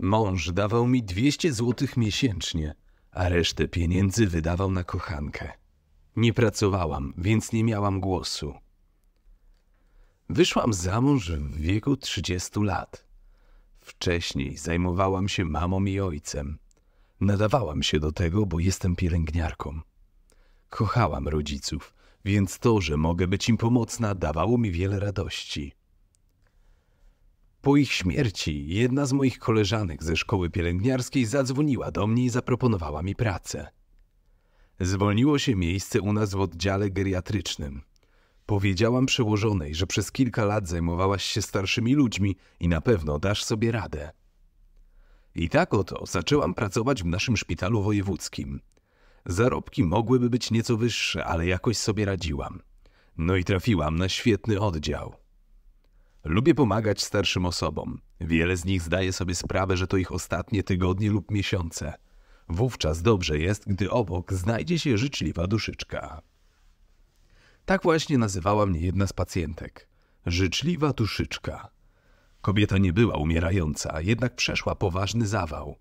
Mąż dawał mi 200 złotych miesięcznie, a resztę pieniędzy wydawał na kochankę. Nie pracowałam, więc nie miałam głosu. Wyszłam za mąż w wieku 30 lat. Wcześniej zajmowałam się mamą i ojcem. Nadawałam się do tego, bo jestem pielęgniarką. Kochałam rodziców, więc to, że mogę być im pomocna, dawało mi wiele radości. Po ich śmierci jedna z moich koleżanek ze szkoły pielęgniarskiej zadzwoniła do mnie i zaproponowała mi pracę. Zwolniło się miejsce u nas w oddziale geriatrycznym. Powiedziałam przełożonej, że przez kilka lat zajmowałaś się starszymi ludźmi i na pewno dasz sobie radę. I tak oto zaczęłam pracować w naszym szpitalu wojewódzkim. Zarobki mogłyby być nieco wyższe, ale jakoś sobie radziłam. No i trafiłam na świetny oddział. Lubię pomagać starszym osobom. Wiele z nich zdaje sobie sprawę, że to ich ostatnie tygodnie lub miesiące. Wówczas dobrze jest, gdy obok znajdzie się życzliwa duszyczka. Tak właśnie nazywała mnie jedna z pacjentek. Życzliwa duszyczka. Kobieta nie była umierająca, jednak przeszła poważny zawał.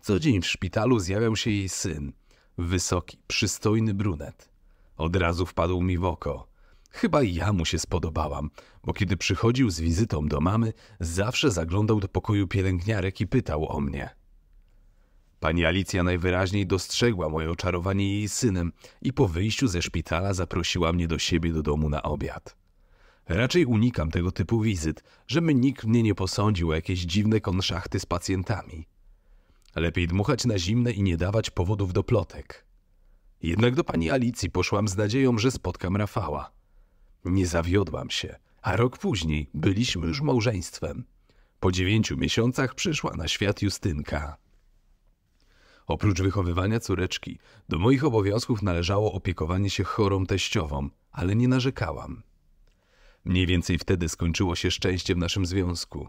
Co dzień w szpitalu zjawiał się jej syn, wysoki, przystojny brunet. Od razu wpadł mi w oko. Chyba ja mu się spodobałam, bo kiedy przychodził z wizytą do mamy, zawsze zaglądał do pokoju pielęgniarek i pytał o mnie. Pani Alicja najwyraźniej dostrzegła moje oczarowanie jej synem i po wyjściu ze szpitala zaprosiła mnie do siebie do domu na obiad. Raczej unikam tego typu wizyt, żeby nikt mnie nie posądził o jakieś dziwne konszachty z pacjentami. Lepiej dmuchać na zimne i nie dawać powodów do plotek. Jednak do pani Alicji poszłam z nadzieją, że spotkam Rafała. Nie zawiodłam się, a rok później byliśmy już małżeństwem. Po dziewięciu miesiącach przyszła na świat Justynka. Oprócz wychowywania córeczki, do moich obowiązków należało opiekowanie się chorą teściową, ale nie narzekałam. Mniej więcej wtedy skończyło się szczęście w naszym związku.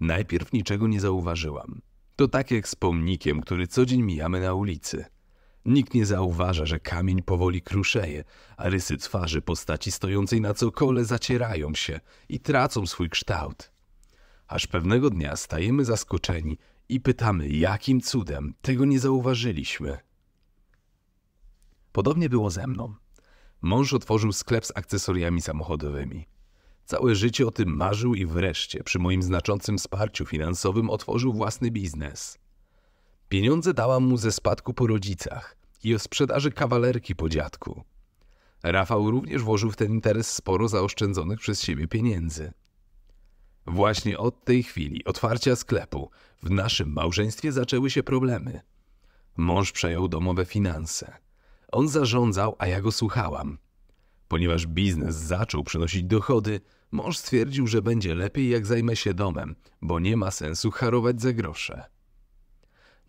Najpierw niczego nie zauważyłam. To tak jak z pomnikiem, który co dzień mijamy na ulicy – Nikt nie zauważa, że kamień powoli kruszeje, a rysy twarzy postaci stojącej na cokole zacierają się i tracą swój kształt. Aż pewnego dnia stajemy zaskoczeni i pytamy, jakim cudem tego nie zauważyliśmy. Podobnie było ze mną. Mąż otworzył sklep z akcesoriami samochodowymi. Całe życie o tym marzył i wreszcie, przy moim znaczącym wsparciu finansowym, otworzył własny biznes. Pieniądze dałam mu ze spadku po rodzicach i o sprzedaży kawalerki po dziadku. Rafał również włożył w ten interes sporo zaoszczędzonych przez siebie pieniędzy. Właśnie od tej chwili otwarcia sklepu w naszym małżeństwie zaczęły się problemy. Mąż przejął domowe finanse. On zarządzał, a ja go słuchałam. Ponieważ biznes zaczął przynosić dochody, mąż stwierdził, że będzie lepiej jak zajmę się domem, bo nie ma sensu harować za grosze.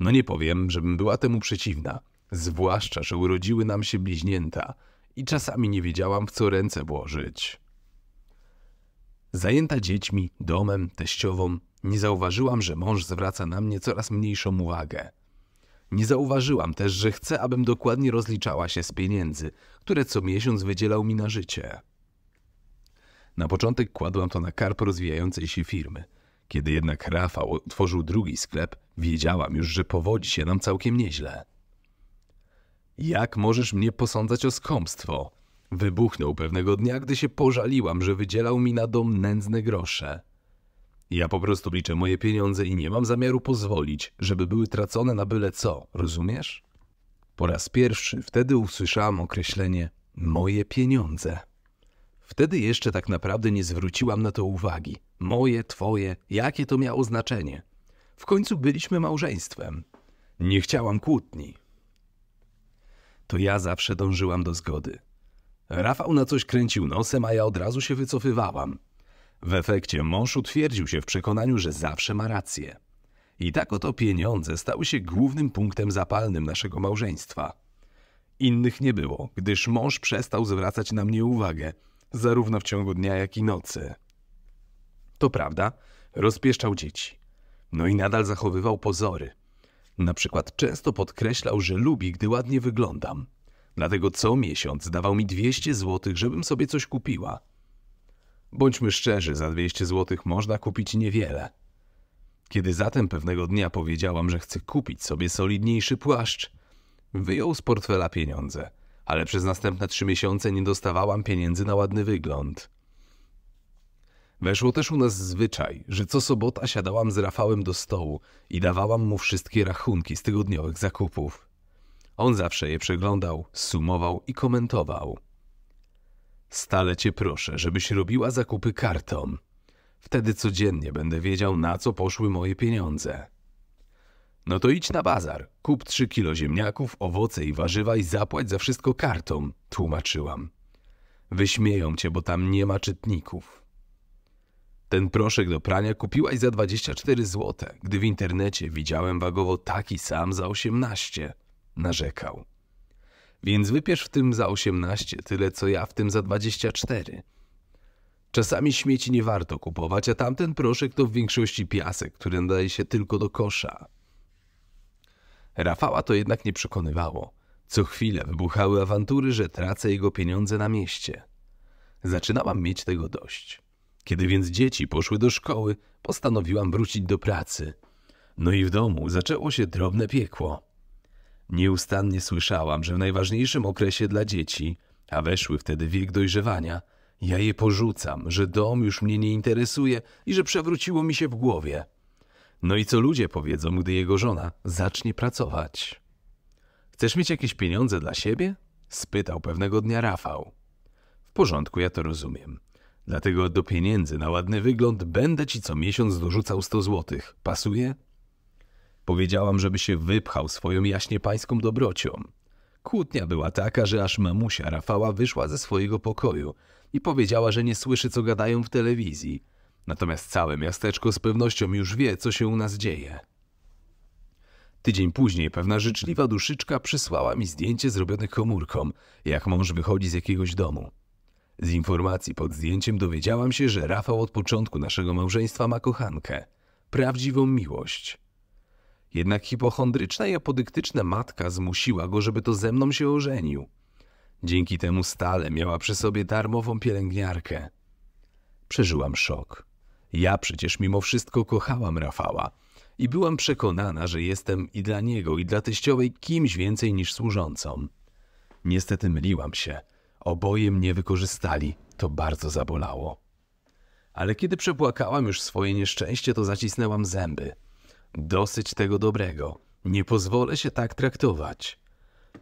No nie powiem, żebym była temu przeciwna, zwłaszcza, że urodziły nam się bliźnięta i czasami nie wiedziałam, w co ręce włożyć. Zajęta dziećmi, domem, teściową, nie zauważyłam, że mąż zwraca na mnie coraz mniejszą uwagę. Nie zauważyłam też, że chce, abym dokładnie rozliczała się z pieniędzy, które co miesiąc wydzielał mi na życie. Na początek kładłam to na karp rozwijającej się firmy – kiedy jednak Rafał otworzył drugi sklep, wiedziałam już, że powodzi się nam całkiem nieźle. Jak możesz mnie posądzać o skąpstwo? Wybuchnął pewnego dnia, gdy się pożaliłam, że wydzielał mi na dom nędzne grosze. Ja po prostu liczę moje pieniądze i nie mam zamiaru pozwolić, żeby były tracone na byle co, rozumiesz? Po raz pierwszy wtedy usłyszałam określenie moje pieniądze. Wtedy jeszcze tak naprawdę nie zwróciłam na to uwagi. Moje, twoje, jakie to miało znaczenie. W końcu byliśmy małżeństwem. Nie chciałam kłótni. To ja zawsze dążyłam do zgody. Rafał na coś kręcił nosem, a ja od razu się wycofywałam. W efekcie mąż utwierdził się w przekonaniu, że zawsze ma rację. I tak oto pieniądze stały się głównym punktem zapalnym naszego małżeństwa. Innych nie było, gdyż mąż przestał zwracać na mnie uwagę – zarówno w ciągu dnia, jak i nocy. To prawda, rozpieszczał dzieci. No i nadal zachowywał pozory. Na przykład często podkreślał, że lubi, gdy ładnie wyglądam. Dlatego co miesiąc dawał mi 200 złotych, żebym sobie coś kupiła. Bądźmy szczerzy, za 200 złotych można kupić niewiele. Kiedy zatem pewnego dnia powiedziałam, że chcę kupić sobie solidniejszy płaszcz, wyjął z portfela pieniądze – ale przez następne trzy miesiące nie dostawałam pieniędzy na ładny wygląd. Weszło też u nas zwyczaj, że co sobota siadałam z Rafałem do stołu i dawałam mu wszystkie rachunki z tygodniowych zakupów. On zawsze je przeglądał, sumował i komentował. Stale cię proszę, żebyś robiła zakupy kartą. Wtedy codziennie będę wiedział, na co poszły moje pieniądze. No to idź na bazar, kup trzy kilo ziemniaków, owoce i warzywa i zapłać za wszystko kartą, tłumaczyłam. Wyśmieją cię, bo tam nie ma czytników. Ten proszek do prania kupiłaś za 24 zł, gdy w internecie widziałem wagowo taki sam za 18, narzekał. Więc wypierz w tym za 18 tyle, co ja w tym za 24. Czasami śmieci nie warto kupować, a tamten proszek to w większości piasek, który nadaje się tylko do kosza. Rafała to jednak nie przekonywało. Co chwilę wybuchały awantury, że tracę jego pieniądze na mieście. Zaczynałam mieć tego dość. Kiedy więc dzieci poszły do szkoły, postanowiłam wrócić do pracy. No i w domu zaczęło się drobne piekło. Nieustannie słyszałam, że w najważniejszym okresie dla dzieci, a weszły wtedy wiek dojrzewania, ja je porzucam, że dom już mnie nie interesuje i że przewróciło mi się w głowie – no i co ludzie powiedzą, gdy jego żona zacznie pracować? Chcesz mieć jakieś pieniądze dla siebie? spytał pewnego dnia Rafał. W porządku, ja to rozumiem. Dlatego do pieniędzy na ładny wygląd będę ci co miesiąc dorzucał 100 złotych. Pasuje? Powiedziałam, żeby się wypchał swoją jaśnie pańską dobrocią. Kłótnia była taka, że aż mamusia Rafała wyszła ze swojego pokoju i powiedziała, że nie słyszy, co gadają w telewizji, Natomiast całe miasteczko z pewnością już wie, co się u nas dzieje. Tydzień później pewna życzliwa duszyczka przysłała mi zdjęcie zrobione komórką, jak mąż wychodzi z jakiegoś domu. Z informacji pod zdjęciem dowiedziałam się, że Rafał od początku naszego małżeństwa ma kochankę, prawdziwą miłość. Jednak hipochondryczna i apodyktyczna matka zmusiła go, żeby to ze mną się ożenił. Dzięki temu stale miała przy sobie darmową pielęgniarkę. Przeżyłam szok. Ja przecież mimo wszystko kochałam Rafała i byłam przekonana, że jestem i dla niego, i dla teściowej kimś więcej niż służącą. Niestety myliłam się. Oboje mnie wykorzystali. To bardzo zabolało. Ale kiedy przepłakałam już swoje nieszczęście, to zacisnęłam zęby. Dosyć tego dobrego. Nie pozwolę się tak traktować.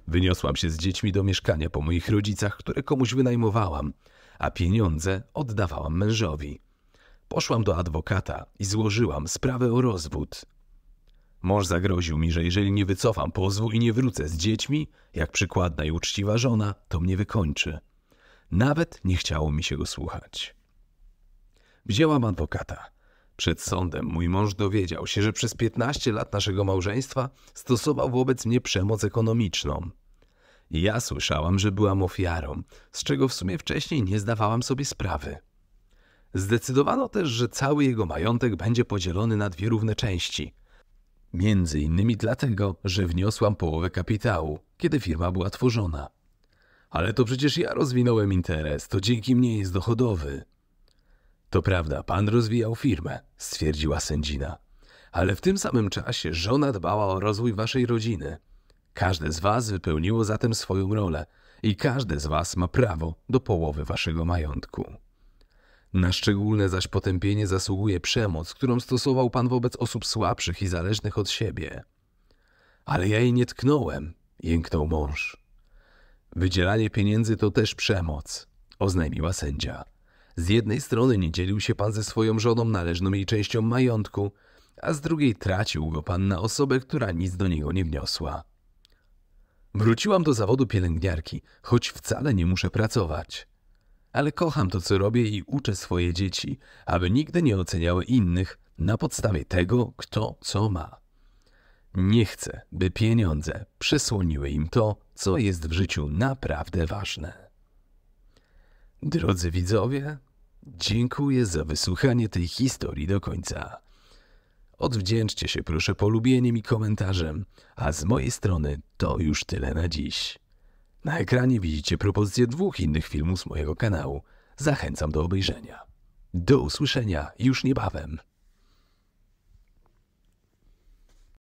Wyniosłam się z dziećmi do mieszkania po moich rodzicach, które komuś wynajmowałam, a pieniądze oddawałam mężowi. Poszłam do adwokata i złożyłam sprawę o rozwód. Mąż zagroził mi, że jeżeli nie wycofam pozwu i nie wrócę z dziećmi, jak przykładna i uczciwa żona, to mnie wykończy. Nawet nie chciało mi się go słuchać. Wzięłam adwokata. Przed sądem mój mąż dowiedział się, że przez 15 lat naszego małżeństwa stosował wobec mnie przemoc ekonomiczną. Ja słyszałam, że byłam ofiarą, z czego w sumie wcześniej nie zdawałam sobie sprawy. Zdecydowano też, że cały jego majątek będzie podzielony na dwie równe części. Między innymi dlatego, że wniosłam połowę kapitału, kiedy firma była tworzona. Ale to przecież ja rozwinąłem interes, to dzięki mnie jest dochodowy. To prawda, pan rozwijał firmę, stwierdziła sędzina. Ale w tym samym czasie żona dbała o rozwój waszej rodziny. Każde z was wypełniło zatem swoją rolę i każde z was ma prawo do połowy waszego majątku. Na szczególne zaś potępienie zasługuje przemoc, którą stosował Pan wobec osób słabszych i zależnych od siebie. Ale ja jej nie tknąłem, jęknął mąż. Wydzielanie pieniędzy to też przemoc, oznajmiła sędzia. Z jednej strony nie dzielił się pan ze swoją żoną należną jej częścią majątku, a z drugiej tracił go pan na osobę, która nic do niego nie wniosła. Wróciłam do zawodu pielęgniarki, choć wcale nie muszę pracować ale kocham to, co robię i uczę swoje dzieci, aby nigdy nie oceniały innych na podstawie tego, kto co ma. Nie chcę, by pieniądze przysłoniły im to, co jest w życiu naprawdę ważne. Drodzy widzowie, dziękuję za wysłuchanie tej historii do końca. Odwdzięczcie się proszę polubieniem i komentarzem, a z mojej strony to już tyle na dziś. Na ekranie widzicie propozycję dwóch innych filmów z mojego kanału. Zachęcam do obejrzenia. Do usłyszenia już niebawem.